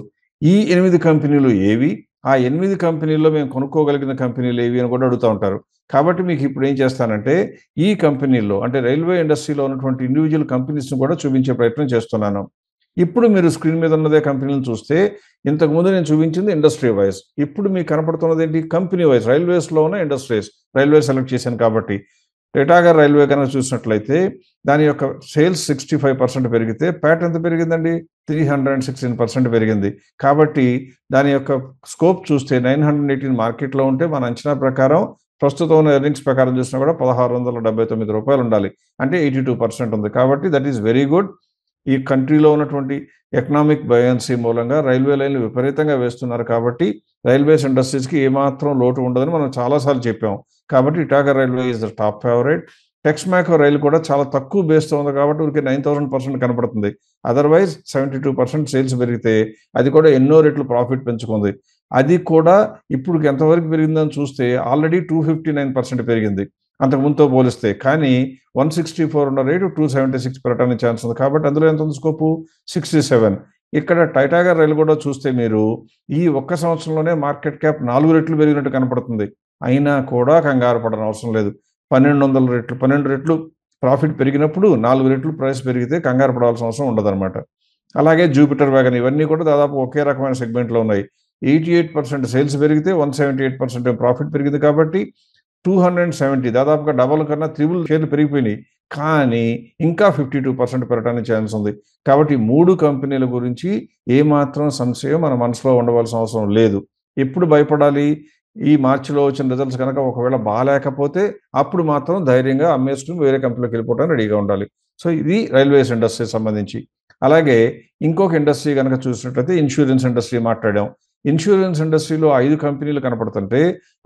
ఈ ఎనిమిది కంపెనీలు ఏవి ఆ ఎనిమిది కంపెనీల్లో మేము కొనుక్కోగలిగిన కంపెనీలు ఏవి అని కూడా అడుగుతూ ఉంటారు కాబట్టి మీకు ఇప్పుడు ఏం చేస్తానంటే ఈ కంపెనీలో అంటే రైల్వే ఇండస్ట్రీలో ఉన్నటువంటి ఇండివిజువల్ కంపెనీస్ని కూడా చూపించే ప్రయత్నం చేస్తున్నాను ఇప్పుడు మీరు స్క్రీన్ మీద ఉన్నదే కంపెనీలను చూస్తే ఇంతకుముందు నేను చూపించింది ఇండస్ట్రీ వైజ్ ఇప్పుడు మీకు కనపడుతున్నది ఏంటి కంపెనీ వైజ్ రైల్వేస్లో ఉన్న ఇండస్ట్రీస్ రైల్వే సెలెక్ట్ చేశాను కాబట్టి టెటాగర్ రైల్వే కనుక చూసినట్లయితే దాని యొక్క సేల్స్ సిక్స్టీ ఫైవ్ పర్సెంట్ పెరిగితే ప్యాట్ ఎంత పెరిగిందండి three hundred and sixteen percent పెరిగింది కాబట్టి దాని యొక్క స్కోప్ చూస్తే నైన్ హండ్రెడ్ ఎయిటీన్ మార్కెట్లో ఉంటే మన అంచనా ప్రకారం ప్రస్తుతం ఉన్న ఎర్నింగ్స్ ప్రకారం చూసినా కూడా పదహారు వందల డెబ్బై తొమ్మిది రూపాయలు ఉండాలి అంటే ఎయిటీ టూ పర్సెంట్ ఉంది కాబట్టి దట్ ఈస్ వెరీ గుడ్ ఈ కంట్రీలో ఉన్నటువంటి ఎకనామిక్ బయాన్సీ మూలంగా రైల్వే లైన్లు విపరీతంగా వేస్తున్నారు కాబట్టి రైల్వేస్ ఇండస్ట్రీస్కి ఏమాత్రం లోటు ఉండదని మనం చాలాసార్లు చెప్పాము కాబట్టి Titagarh railway is the top favourite Texmaco rail కూడా చాలా తక్కువ బేస్తో ఉంది కాబట్టి ఊరికి నైన్ థౌసండ్ పర్సెంట్ కనపడుతుంది otherwise seventy two percent sales పెరిగితే అది కూడా ఎన్నో రెట్లు ప్రాఫిట్ పెంచుకుంది అది కూడా ఇప్పుడు ఎంతవరకు పెరిగిందని చూస్తే already two fifty nine percent పెరిగింది అంతకుముందుతో పోలిస్తే కానీ వన్ సిక్స్టీ ఫోర్ ఉన్న రేటు టూ సెవెంటీ సిక్స్ పెరగడానికి ఛాన్స్ ఉంది కాబట్టి అందులో ఎంత ఉంది స్కోపు సిక్స్టీ సెవెన్ ఇక్కడ టైటాగర్ రైలు కూడా చూస్తే మీరు ఈ ఒక్క సంవత్సరంలోనే మార్కెట్ క్యాప్ నాలుగు రెట్లు పెరిగినట్టు కనపడుతుంది అయినా కూడా కంగారు పడని అవసరం లేదు పన్నెండు వందల రెట్లు పన్నెండు రెట్లు ప్రాఫిట్ పెరిగినప్పుడు నాలుగు రెట్లు ప్రైస్ పెరిగితే కంగారు పడాల్సిన అవసరం ఉండదన్నమాట అలాగే జూపిటర్ వ్యాగన్ ఇవన్నీ కూడా దాదాపు ఒకే రకమైన సెగ్మెంట్లో ఉన్నాయి ఎయిటీ ఎయిట్ పర్సెంట్ సేల్స్ పెరిగితే one seventy eight percent profit పెరిగింది కాబట్టి టూ హండ్రెడ్ సెవెంటీ దాదాపుగా డబల్ కన్నా త్రిబుల్ షేర్లు పెరిగిపోయినాయి కానీ ఇంకా ఫిఫ్టీ టూ పర్సెంట్ పెరగడానికి ఛాన్స్ ఉంది కాబట్టి మూడు కంపెనీల గురించి ఏమాత్రం సంశయం మన మనసులో ఉండవలసిన అవసరం లేదు ఎప్పుడు భయపడాలి ఈ మార్చిలో వచ్చిన రిజల్ట్స్ కనుక ఒకవేళ బాగాలేకపోతే అప్పుడు మాత్రం ధైర్యంగా అమ్మేసుకుని వేరే కంపెనీలోకి వెళ్ళిపోవడానికి రెడీగా ఉండాలి సో ఇది రైల్వేస్ ఇండస్ట్రీకి సంబంధించి అలాగే ఇంకొక ఇండస్ట్రీ కనుక చూసినట్లయితే ఇన్సూరెన్స్ ఇండస్ట్రీ మాట్లాడాం ఇన్సూరెన్స్ ఇండస్ట్రీలో ఐదు కంపెనీలు కనపడుతుంటే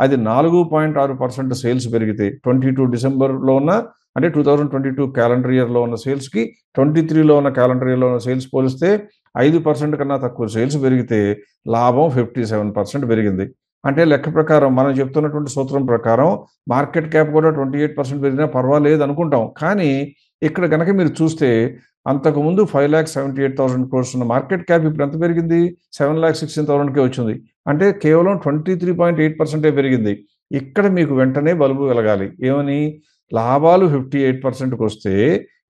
అది నాలుగు పాయింట్ ఆరు పర్సెంట్ సేల్స్ పెరిగితే ట్వంటీ టూ డిసెంబర్లో ఉన్న అంటే two thousand twenty two calendar ఇయర్లో ఉన్న సేల్స్కి ట్వంటీ త్రీలో ఉన్న క్యాలెండర్ ఇయర్లో ఉన్న సేల్స్ పోలిస్తే ఐదు పర్సెంట్ కన్నా తక్కువ సేల్స్ పెరిగితే లాభం ఫిఫ్టీ సెవెన్ పర్సెంట్ పెరిగింది అంటే లెక్క ప్రకారం మనం చెప్తున్నటువంటి సూత్రం ప్రకారం మార్కెట్ క్యాప్ కూడా ట్వంటీ ఎయిట్ పర్సెంట్ పెరిగినా పర్వాలేదు అనుకుంటాం కానీ ఇక్కడ కనుక మీరు చూస్తే అంతకుముందు five lakh seventy eight thousand crores ఉన్న మార్కెట్ క్యాప్ ఇప్పుడు ఎంత పెరిగింది సెవెన్ ల్యాక్ సిక్స్టీన్ థౌసండ్కే వచ్చింది అంటే కేవలం ట్వంటీ త్రీ పాయింట్ ఎయిట్ పర్సెంటే పెరిగింది ఇక్కడ మీకు వెంటనే బల్బు వెలగాలి ఏమని లాభాలు ఫిఫ్టీ ఎయిట్ పర్సెంట్కి వస్తే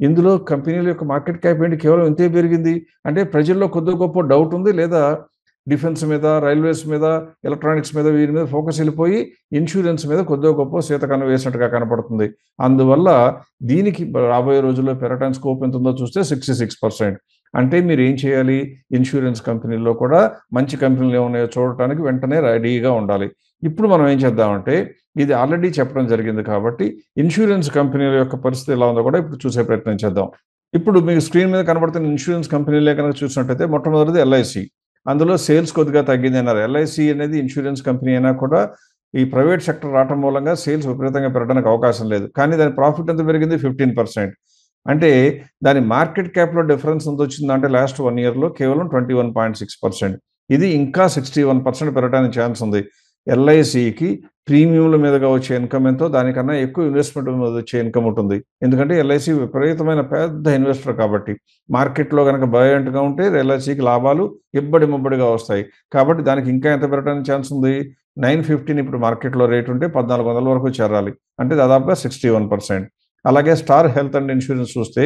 ఇందులో కంపెనీల యొక్క మార్కెట్ క్యాప్ ఏంటి కేవలం ఇంతే పెరిగింది అంటే ప్రజల్లో కొద్ది గొప్ప డౌట్ ఉంది లేదా డిఫెన్స్ మీద రైల్వేస్ మీద ఎలక్ట్రానిక్స్ మీద వీరి మీద ఫోకస్ వెళ్ళిపోయి ఇన్సూరెన్స్ మీద కొద్దిగా గొప్ప సీతకన్ను వేసినట్టుగా కనపడుతుంది అందువల్ల దీనికి రాబోయే రోజుల్లో పెరటన్ స్కోప్ ఎంత ఉందో చూస్తే సిక్స్టీ సిక్స్ పర్సెంట్ అంటే మీరు ఏం చేయాలి ఇన్సూరెన్స్ కంపెనీల్లో కూడా మంచి కంపెనీలు ఏమున్నాయో చూడటానికి వెంటనే రెడీగా ఉండాలి ఇప్పుడు మనం ఏం చేద్దామంటే ఇది ఆల్రెడీ చెప్పడం జరిగింది కాబట్టి ఇన్సూరెన్స్ కంపెనీల యొక్క పరిస్థితి ఎలా ఉందో కూడా ఇప్పుడు చూసే ప్రయత్నం చేద్దాం ఇప్పుడు మీకు స్క్రీన్ మీద కనబడుతున్న ఇన్సూరెన్స్ కంపెనీలే కనుక చూసినట్టయితే మొట్టమొదటిది ఎల్ఐసి అందులో సేల్స్ కొద్దిగా తగ్గింది అన్నారు ఎల్ఐసి అనేది ఇన్సూరెన్స్ కంపెనీ అయినా కూడా ఈ ప్రైవేట్ సెక్టర్ రావడం మూలంగా సేల్స్ విపరీతంగా పెరగడానికి అవకాశం లేదు కానీ దాని ప్రాఫిట్ ఎంత పెరిగింది ఫిఫ్టీన్ పర్సెంట్ అంటే దాని మార్కెట్ క్యాప్లో డిఫరెన్స్ ఎంత వచ్చిందంటే లాస్ట్ వన్ ఇయర్లో కేవలం twenty one point six percent ఇది ఇంకా సిక్స్టీ వన్ పర్సెంట్ పెరగడానికి ఛాన్స్ ఉంది ఎల్ఐసికి ప్రీమియంల మీదగా వచ్చే ఇన్కమ్ ఎంతో దానికన్నా ఎక్కువ ఇన్వెస్ట్మెంట్ మీద వచ్చే ఇన్కమ్ ఉంటుంది ఎందుకంటే ఎల్ఐసి విపరీతమైన పెద్ద ఇన్వెస్టర్ కాబట్టి మార్కెట్లో కనుక బయోయంట్గా ఉంటే ఎల్ఐసికి లాభాలు ఇబ్బడి ముబ్బడిగా వస్తాయి కాబట్టి దానికి ఇంకా ఎంత పెరగడానికి ఛాన్స్ ఉంది నైన్ ఫిఫ్టీన్ ఇప్పుడు మార్కెట్లో రేట్ ఉంటే పద్నాలుగు వందల వరకు చేరాలి అంటే దాదాపుగా సిక్స్టీ వన్ పర్సెంట్ అలాగే స్టార్ హెల్త్ అండ్ ఇన్సూరెన్స్ చూస్తే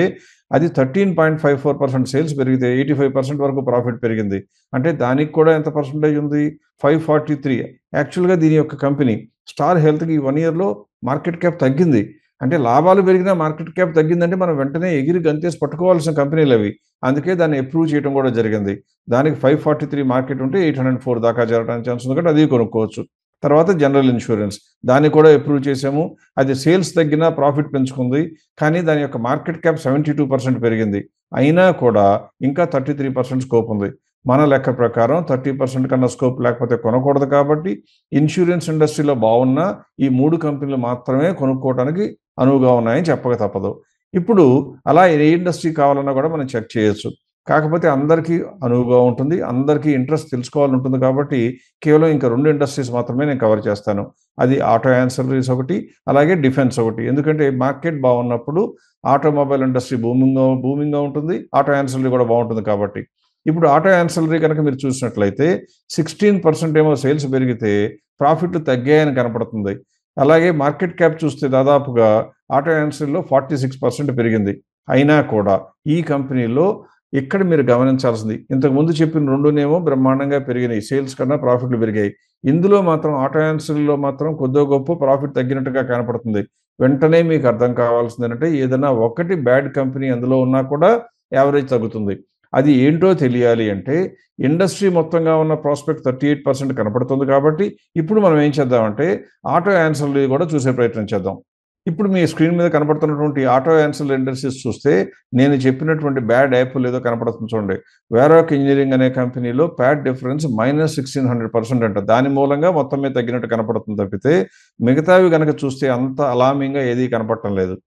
అది thirteen point five four percent sales పెరిగితే ఎయిటీ ఫైవ్ పర్సెంట్ వరకు ప్రాఫిట్ పెరిగింది అంటే దానికి కూడా ఎంత పర్సంటేజ్ ఉంది ఫైవ్ ఫార్టీ త్రీ యాక్చువల్గా దీని యొక్క కంపెనీ స్టార్ హెల్త్కి ఈ వన్ ఇయర్లో మార్కెట్ క్యాప్ తగ్గింది అంటే లాభాలు పెరిగినా మార్కెట్ క్యాప్ తగ్గిందంటే మనం వెంటనే ఎగిరి గంతేసి పట్టుకోవాల్సిన కంపెనీలు అవి అందుకే దాన్ని అప్రూవ్ చేయడం కూడా జరిగింది దానికి ఫైవ్ ఫార్టీ త్రీ మార్కెట్ ఉంటే ఎయిట్ హండ్రెడ్ ఫోర్ దాకా జరగడానికి ఛాన్స్ ఉంది కాబట్టి అది కొనుక్కోవచ్చు తర్వాత జనరల్ ఇన్సూరెన్స్ దాన్ని కూడా అప్రూవ్ చేసాము అది సేల్స్ తగ్గిన ప్రాఫిట్ పెంచుకుంది కానీ దాని యొక్క market cap seventy two percent పెరిగింది అయినా కూడా ఇంకా థర్టీ త్రీ పర్సెంట్ స్కోప్ ఉంది మన లెక్క ప్రకారం థర్టీ పర్సెంట్ కన్నా స్కోప్ లేకపోతే కొనకూడదు కాబట్టి ఇన్సూరెన్స్ ఇండస్ట్రీలో బాగున్న ఈ మూడు కంపెనీలు మాత్రమే కొనుక్కోవడానికి అనువుగా ఉన్నాయని చెప్పక తప్పదు ఇప్పుడు అలా ఏ ఇండస్ట్రీ కావాలన్నా కూడా మనం చెక్ చేయొచ్చు కాకపోతే అందరికీ అనువుగా ఉంటుంది అందరికీ ఇంట్రెస్ట్ ఉంటుంది కాబట్టి కేవలం ఇంకా రెండు ఇండస్ట్రీస్ మాత్రమే నేను కవర్ చేస్తాను అది ఆటో యాన్సరీస్ ఒకటి అలాగే డిఫెన్స్ ఒకటి ఎందుకంటే మార్కెట్ బాగున్నప్పుడు ఆటోమొబైల్ ఇండస్ట్రీ బూమింగ్గా బూమింగ్గా ఉంటుంది ఆటో యాన్సరీ కూడా బాగుంటుంది కాబట్టి ఇప్పుడు ఆటో యాన్సరీ కనుక మీరు చూసినట్లయితే సిక్స్టీన్ పర్సెంట్ ఏమో సేల్స్ పెరిగితే ప్రాఫిట్లు తగ్గాయని కనపడుతుంది అలాగే మార్కెట్ క్యాప్ చూస్తే దాదాపుగా ఆటో యాన్సరీలో ఫార్టీ సిక్స్ పర్సెంట్ పెరిగింది అయినా కూడా ఈ కంపెనీలో ఇక్కడ మీరు గమనించాల్సింది ఇంతకుముందు చెప్పిన రెండునేమో బ్రహ్మాండంగా పెరిగినాయి సేల్స్ కన్నా ప్రాఫిట్లు పెరిగాయి ఇందులో మాత్రం ఆటోయాన్స్లో మాత్రం కొద్దో గొప్ప ప్రాఫిట్ తగ్గినట్టుగా కనపడుతుంది వెంటనే మీకు అర్థం కావాల్సింది అంటే ఏదైనా ఒకటి బ్యాడ్ కంపెనీ అందులో ఉన్నా కూడా యావరేజ్ తగ్గుతుంది అది ఏంటో తెలియాలి అంటే ఇండస్ట్రీ మొత్తంగా ఉన్న ప్రాస్పెక్ట్ థర్టీ ఎయిట్ పర్సెంట్ కనపడుతుంది కాబట్టి ఇప్పుడు మనం ఏం చేద్దామంటే ఆటో యాన్సర్లు కూడా చూసే ప్రయత్నం చేద్దాం ఇప్పుడు మీ స్క్రీన్ మీద కనపడుతున్నటువంటి ఆటో యాన్సర్ ఇండస్ట్రీస్ చూస్తే నేను చెప్పినటువంటి బ్యాడ్ యాప్ లేదో కనపడుతుంది చూడండి వేరాక్ ఇంజనీరింగ్ అనే కంపెనీలో PAT difference minus sixteen hundred percent అంట దాని మూలంగా మొత్తం మీద తగ్గినట్టు కనపడుతుంది తప్పితే మిగతావి కనుక చూస్తే అంత అలామింగ్గా ఏది కనపడటం లేదు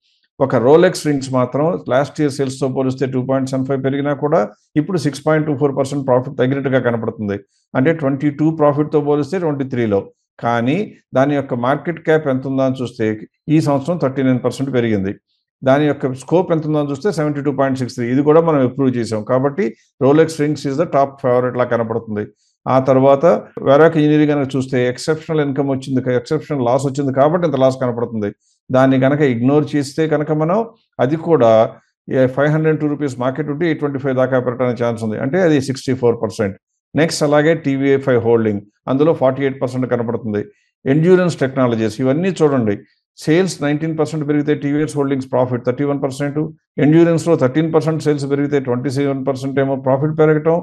ఒక రోలెక్స్ రింగ్స్ మాత్రం లాస్ట్ ఇయర్ సేల్స్తో పోలిస్తే టూ పాయింట్ సెవెన్ ఫైవ్ పెరిగినా కూడా ఇప్పుడు six point two four percent profit తగ్గినట్టుగా కనపడుతుంది అంటే ట్వంటీ టూ ప్రాఫిట్తో పోలిస్తే ట్వంటీ త్రీలో కానీ దాని యొక్క మార్కెట్ క్యాప్ ఎంత ఉందో అని చూస్తే ఈ సంవత్సరం థర్టీ నైన్ పర్సెంట్ పెరిగింది దాని యొక్క స్కోప్ ఎంత ఉందో చూస్తే seventy two point six three ఇది కూడా మనం ఇంప్రూవ్ చేసాం కాబట్టి Rolex rings is the top favourite లా కనపడుతుంది ఆ తర్వాత వెరాక్ ఇంజనీరింగ్ కనుక చూస్తే ఎక్సెప్షనల్ ఇన్కమ్ వచ్చింది ఎక్సెప్షనల్ లాస్ వచ్చింది కాబట్టి ఇంత లాస్ కనపడుతుంది దాన్ని కనుక ఇగ్నోర్ చేస్తే కనుక మనం అది కూడా five hundred two rupees market ఉంటే ఎయిట్ ట్వంటీ ఫైవ్ దాకా పెట్టడానికి ఛాన్స్ ఉంది అంటే అది సిక్స్టీ ఫోర్ పర్సెంట్ నెక్స్ట్ అలాగే టీవీఏ ఫైవ్ హోల్డింగ్ అందులో ఫార్టీ ఎయిట్ పర్సెంట్ కనపడుతుంది ఎండ్యూరెన్స్ టెక్నాలజీస్ ఇవన్నీ చూడండి సేల్స్ నైన్టీన్ పర్సెంట్ పెరిగితే TVS holdings profit thirty one percent ఎండ్యూరెన్స్లో థర్టీన్ పర్సెంట్ సేల్స్ పెరిగితే ట్వంటీ సెవెన్ పర్సెంట్ ఏమో ప్రాఫిట్ పెరగటం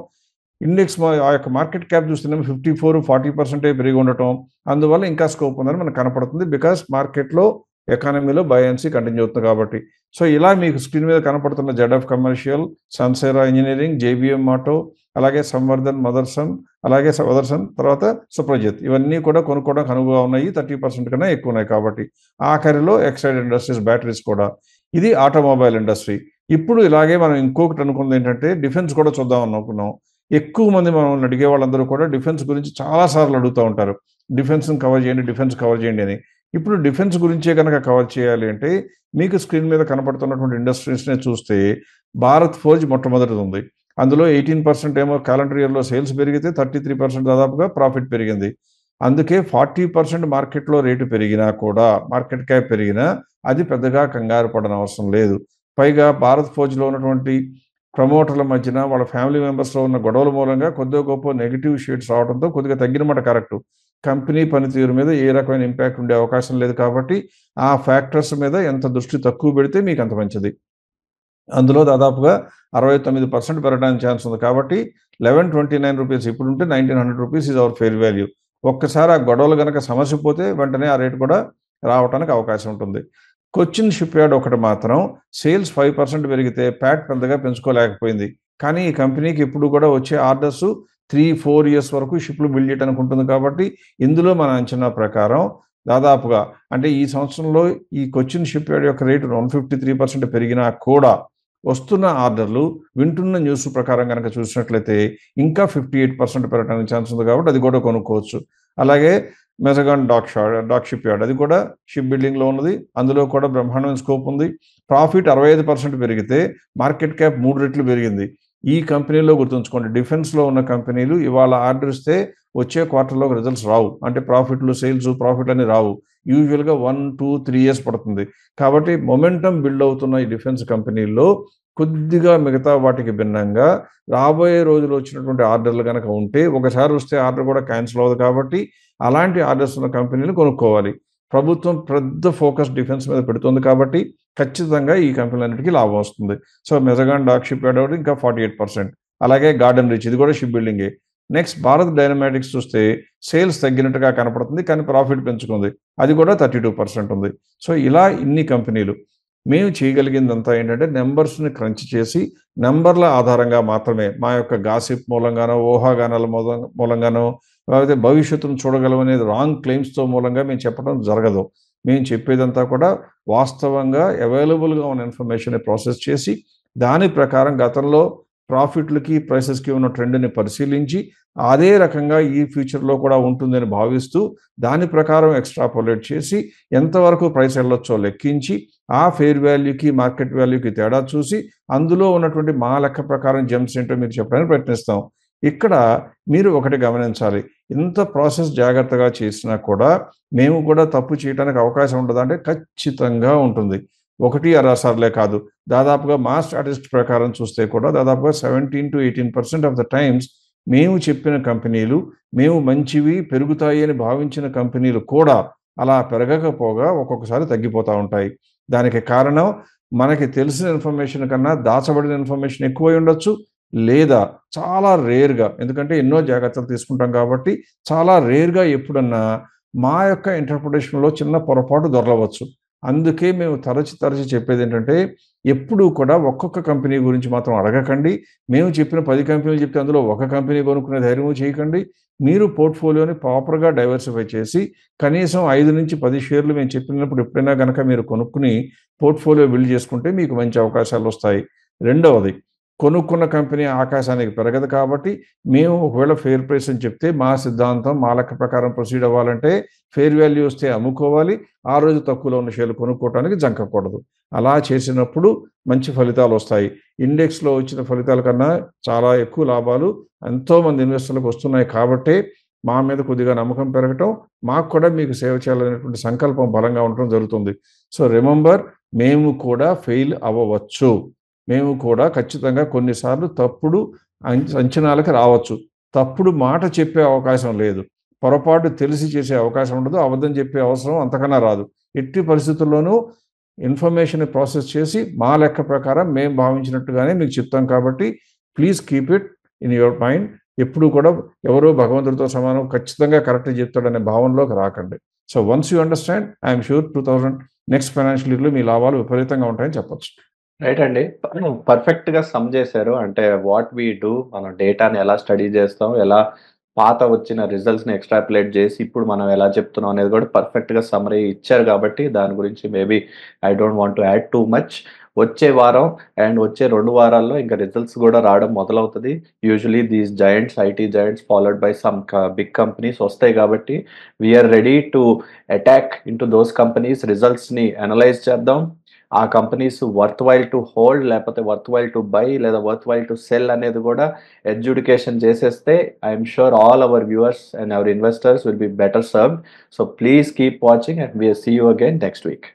ఇండెక్స్ ఆ యొక్క మార్కెట్ క్యాప్ చూస్తేనేమో ఫిఫ్టీ ఫోర్ ఫార్టీ పర్సెంటే పెరిగి ఉండటం అందువల్ల ఇంకా స్కోప్ ఉందని మనకు కనపడుతుంది బికాస్ మార్కెట్లో ఎకానమీలో బయాన్సీ కంటిన్యూ అవుతుంది కాబట్టి సో ఇలా మీకు స్క్రీన్ మీద కనపడుతున్న of commercial Sansera engineering JBM auto అలాగే సంవర్ధన్ మదర్సన్ అలాగే మదర్సన్ తర్వాత సుప్రజిత్ ఇవన్నీ కూడా కొనుక్కోవడానికి అనువుగా ఉన్నాయి థర్టీ పర్సెంట్ కన్నా ఎక్కువ ఉన్నాయి కాబట్టి ఆఖరిలో ఎక్సైడ్ ఇండస్ట్రీస్ బ్యాటరీస్ కూడా ఇది ఆటోమొబైల్ ఇండస్ట్రీ ఇప్పుడు ఇలాగే మనం ఇంకొకటి అనుకున్నది ఏంటంటే డిఫెన్స్ కూడా చూద్దాం అనుకున్నాం ఎక్కువ మంది మనం అడిగే వాళ్ళందరూ కూడా డిఫెన్స్ గురించి చాలాసార్లు అడుగుతూ ఉంటారు డిఫెన్స్ని కవర్ చేయండి డిఫెన్స్ కవర్ చేయండి అని ఇప్పుడు డిఫెన్స్ గురించే కనుక కవర్ చేయాలి అంటే మీకు స్క్రీన్ మీద కనపడుతున్నటువంటి ఇండస్ట్రీస్నే చూస్తే భారత్ ఫోజ్ మొట్టమొదటిది ఉంది అందులో ఎయిటీన్ పర్సెంట్ ఏమో క్యాలెండర్ ఇయర్లో సేల్స్ పెరిగితే థర్టీ త్రీ పర్సెంట్ దాదాపుగా ప్రాఫిట్ పెరిగింది అందుకే ఫార్టీ పర్సెంట్ మార్కెట్లో రేటు పెరిగినా కూడా మార్కెట్ క్యాప్ పెరిగినా అది పెద్దగా కంగారు పడన అవసరం లేదు పైగా భారత్ ఫోజ్లో ఉన్నటువంటి ప్రమోటర్ల మధ్యన వాళ్ళ ఫ్యామిలీ మెంబర్స్లో ఉన్న గొడవల మూలంగా కొద్దిగా గొప్ప నెగిటివ్ షేడ్స్ రావడంతో కొద్దిగా తగ్గినమాట కరెక్ట్ కంపెనీ పనితీరు మీద ఏ రకమైన ఇంపాక్ట్ ఉండే అవకాశం లేదు కాబట్టి ఆ ఫ్యాక్టర్స్ మీద ఎంత దృష్టి తక్కువ పెడితే మీకు అంత మంచిది అందులో దాదాపుగా అరవై తొమ్మిది పర్సెంట్ పెరగడానికి ఛాన్స్ ఉంది కాబట్టి లెవెన్ ట్వంటీ నైన్ రూపీస్ ఇప్పుడు ఉంటే nineteen hundred rupees is our fair value ఒక్కసారి ఆ గొడవలు కనుక సమస్య పోతే వెంటనే ఆ రేటు కూడా రావడానికి అవకాశం ఉంటుంది కొచ్చిన్ షిప్ యార్డ్ ఒకటి మాత్రం సేల్స్ ఫైవ్ పర్సెంట్ పెరిగితే ప్యాట్ పెద్దగా పెంచుకోలేకపోయింది కానీ ఈ కంపెనీకి ఇప్పుడు కూడా వచ్చే ఆర్డర్స్ త్రీ ఫోర్ ఇయర్స్ వరకు షిప్లు బిల్డ్ చేయడానికి ఉంటుంది కాబట్టి ఇందులో మన అంచనా ప్రకారం దాదాపుగా అంటే ఈ సంవత్సరంలో ఈ కొచ్చిన్ షిప్ యార్డ్ యొక్క rate one fifty three percent పెరిగినా కూడా వస్తున్న ఆర్డర్లు వింటున్న న్యూస్ ప్రకారం కనుక చూసినట్లయితే ఇంకా ఫిఫ్టీ ఎయిట్ పర్సెంట్ పెరగడానికి ఛాన్స్ ఉంది కాబట్టి అది కూడా కొనుక్కోవచ్చు అలాగే మెజగాన్ డాక్ షార్డ్ డాక్ షిప్ యార్డ్ అది కూడా షిప్ బిల్డింగ్లో ఉన్నది అందులో కూడా బ్రహ్మాండమైన స్కోప్ ఉంది ప్రాఫిట్ అరవై ఐదు పర్సెంట్ పెరిగితే మార్కెట్ క్యాప్ మూడు రెట్లు పెరిగింది ఈ కంపెనీలో గుర్తుంచుకోండి డిఫెన్స్లో ఉన్న కంపెనీలు ఇవాళ ఆర్డర్ ఇస్తే వచ్చే క్వార్టర్లో రిజల్ట్స్ రావు అంటే ప్రాఫిట్లు సేల్స్ ప్రాఫిట్ అని రావు యూజువల్గా వన్ టూ త్రీ ఇయర్స్ పడుతుంది కాబట్టి మొమెంటం బిల్డ్ అవుతున్న ఈ డిఫెన్స్ కంపెనీల్లో కొద్దిగా మిగతా వాటికి భిన్నంగా రాబోయే రోజులు వచ్చినటువంటి ఆర్డర్లు కనుక ఉంటే ఒకసారి వస్తే ఆర్డర్ కూడా క్యాన్సిల్ అవ్వదు కాబట్టి అలాంటి ఆర్డర్స్ ఉన్న కంపెనీలు కొనుక్కోవాలి ప్రభుత్వం పెద్ద ఫోకస్ డిఫెన్స్ మీద పెడుతుంది కాబట్టి ఖచ్చితంగా ఈ కంపెనీలన్నిటికీ లాభం వస్తుంది సో మెజగాన్ డాక్ షిప్ ఇంకా ఫార్టీ ఎయిట్ పర్సెంట్ అలాగే గార్డెన్ రిచ్ ఇది కూడా షిప్ బిల్డింగే నెక్స్ట్ భారత్ డైనమాటిక్స్ చూస్తే సేల్స్ తగ్గినట్టుగా కనపడుతుంది కానీ ప్రాఫిట్ పెంచుకుంది అది కూడా థర్టీ టూ పర్సెంట్ ఉంది సో ఇలా ఇన్ని కంపెనీలు మేము చేయగలిగిందంతా ఏంటంటే నెంబర్స్ని క్రంచ్ చేసి నెంబర్ల ఆధారంగా మాత్రమే మా యొక్క గాసిప్ మూలంగానో ఊహాగానాల మూలంగానో లేకపోతే భవిష్యత్తును చూడగలమనేది రాంగ్ క్లెయిమ్స్తో మూలంగా మేము చెప్పడం జరగదు మేము చెప్పేదంతా కూడా వాస్తవంగా అవైలబుల్గా ఉన్న ఇన్ఫర్మేషన్ని ప్రాసెస్ చేసి దాని ప్రకారం గతంలో ప్రాఫిట్లకి ప్రైసెస్కి ఉన్న ట్రెండ్ని పరిశీలించి అదే రకంగా ఈ ఫ్యూచర్లో కూడా ఉంటుందని భావిస్తూ దాని ప్రకారం ఎక్స్ట్రాపోలేట్ చేసి ఎంతవరకు ప్రైస్ వెళ్ళొచ్చో లెక్కించి ఆ ఫెయిర్ వాల్యూకి మార్కెట్ వాల్యూకి తేడా చూసి అందులో ఉన్నటువంటి మా లెక్క ప్రకారం జెమ్స్ ఏంటో మీరు చెప్పడానికి ప్రయత్నిస్తాం ఇక్కడ మీరు ఒకటి గమనించాలి ఇంత ప్రాసెస్ జాగ్రత్తగా చేసినా కూడా మేము కూడా తప్పు చేయడానికి అవకాశం అంటే ఖచ్చితంగా ఉంటుంది ఒకటి అరాసార్లే కాదు దాదాపుగా మా స్టాటిస్ట్ ప్రకారం చూస్తే కూడా దాదాపుగా seventeen to eighteen percent of the times మేము చెప్పిన కంపెనీలు మేము మంచివి పెరుగుతాయి అని భావించిన కంపెనీలు కూడా అలా పెరగకపోగా ఒక్కొక్కసారి తగ్గిపోతూ ఉంటాయి దానికి కారణం మనకి తెలిసిన ఇన్ఫర్మేషన్ కన్నా దాచబడిన ఇన్ఫర్మేషన్ ఎక్కువై ఉండొచ్చు లేదా చాలా రేర్గా ఎందుకంటే ఎన్నో జాగ్రత్తలు తీసుకుంటాం కాబట్టి చాలా రేర్గా ఎప్పుడన్నా మా యొక్క ఇంటర్ప్రిటేషన్లో చిన్న పొరపాటు దొరలవచ్చు అందుకే మేము తరచి తరచి చెప్పేది ఏంటంటే ఎప్పుడూ కూడా ఒక్కొక్క కంపెనీ గురించి మాత్రం అడగకండి మేము చెప్పిన పది కంపెనీలు చెప్తే అందులో ఒక కంపెనీ కొనుక్కునే ధైర్యం చేయకండి మీరు పోర్ట్ఫోలియోని ప్రాపర్గా డైవర్సిఫై చేసి కనీసం ఐదు నుంచి పది షేర్లు మేము చెప్పినప్పుడు ఎప్పుడైనా కనుక మీరు కొనుక్కుని పోర్ట్ఫోలియో బిల్డ్ చేసుకుంటే మీకు మంచి అవకాశాలు వస్తాయి రెండవది కొనుక్కున్న కంపెనీ ఆకాశానికి పెరగదు కాబట్టి మేము ఒకవేళ ఫేర్ ప్రైస్ అని చెప్తే మా సిద్ధాంతం మా లెక్క ప్రకారం ప్రొసీడ్ అవ్వాలంటే ఫేర్ వాల్యూ వస్తే అమ్ముకోవాలి ఆ రోజు తక్కువలో ఉన్న షేర్లు కొనుక్కోవడానికి జంకకూడదు అలా చేసినప్పుడు మంచి ఫలితాలు వస్తాయి ఇండెక్స్లో వచ్చిన ఫలితాల కన్నా చాలా ఎక్కువ లాభాలు ఎంతోమంది ఇన్వెస్టర్లకు వస్తున్నాయి కాబట్టి మా మీద కొద్దిగా నమ్మకం పెరగటం మాకు కూడా మీకు సేవ చేయాలనేటువంటి సంకల్పం బలంగా ఉండటం జరుగుతుంది సో రిమెంబర్ మేము కూడా ఫెయిల్ అవ్వవచ్చు మేము కూడా ఖచ్చితంగా కొన్నిసార్లు తప్పుడు అంచనాలకు రావచ్చు తప్పుడు మాట చెప్పే అవకాశం లేదు పొరపాటు తెలిసి చేసే అవకాశం ఉండదు అబద్ధం చెప్పే అవసరం అంతకన్నా రాదు ఎట్టి పరిస్థితుల్లోనూ ఇన్ఫర్మేషన్ ప్రాసెస్ చేసి మా లెక్క ప్రకారం మేము భావించినట్టుగానే మీకు చెప్తాం కాబట్టి please keep it in your mind ఎప్పుడు కూడా ఎవరో భగవంతుడితో సమానం ఖచ్చితంగా కరెక్ట్ చెప్తాడనే భావనలోకి రాకండి so once you understand I'm sure two thousand next financial ఇయర్లో మీ లాభాలు విపరీతంగా ఉంటాయని చెప్పచ్చు రైట్ అండి. పర్ఫెక్ట్ గా సమ్ చేశారు. అంటే వాట్ వి డు మనం డేటాని ఎలా స్టడీ చేస్తాం, ఎలా పాత వచ్చిన రిజల్ట్స్‌ని ఎక్స్ట్రాపులేట్ చేసి ఇప్పుడు మనం ఎలా చెప్తున్నాం అనేది కూడా పర్ఫెక్ట్‌గా సమరీ ఇచ్చారు కాబట్టి దాని గురించి maybe I don't want to add too much. వచ్చే వారం అండ్ వచ్చే రెండు వారాల్లో ఇంకా రిజల్ట్స్ కూడా రావడం మొదలవుతుంది usually these giants IT giants followed by some big companies వస్తాయి కాబట్టి we are ready to attack to those companies రిజల్ట్స్‌ని అనలైజ్ చేద్దాం. ఆ companies worthwhile to hold లేకపోతే వర్త్ వైల్ టు బై లేదా వర్త్ వైల్ టు సెల్ అనేది కూడా ఎడ్యుడికేషన్ చేసేస్తే I'm sure all our viewers and our investors will be better serve so please keep watching and we're see you again next week